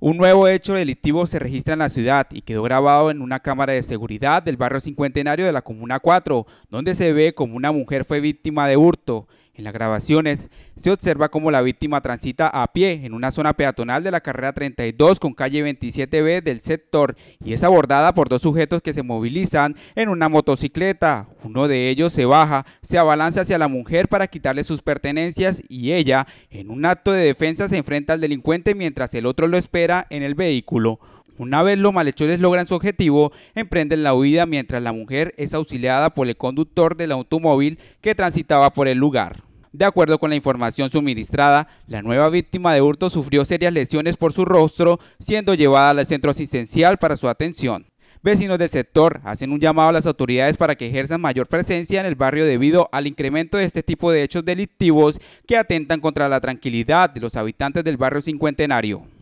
Un nuevo hecho delictivo se registra en la ciudad y quedó grabado en una cámara de seguridad del barrio cincuentenario de la Comuna 4, donde se ve como una mujer fue víctima de hurto. En las grabaciones se observa cómo la víctima transita a pie en una zona peatonal de la carrera 32 con calle 27B del sector y es abordada por dos sujetos que se movilizan en una motocicleta. Uno de ellos se baja, se abalanza hacia la mujer para quitarle sus pertenencias y ella, en un acto de defensa, se enfrenta al delincuente mientras el otro lo espera en el vehículo. Una vez los malhechores logran su objetivo, emprenden la huida mientras la mujer es auxiliada por el conductor del automóvil que transitaba por el lugar. De acuerdo con la información suministrada, la nueva víctima de hurto sufrió serias lesiones por su rostro, siendo llevada al centro asistencial para su atención. Vecinos del sector hacen un llamado a las autoridades para que ejerzan mayor presencia en el barrio debido al incremento de este tipo de hechos delictivos que atentan contra la tranquilidad de los habitantes del barrio cincuentenario.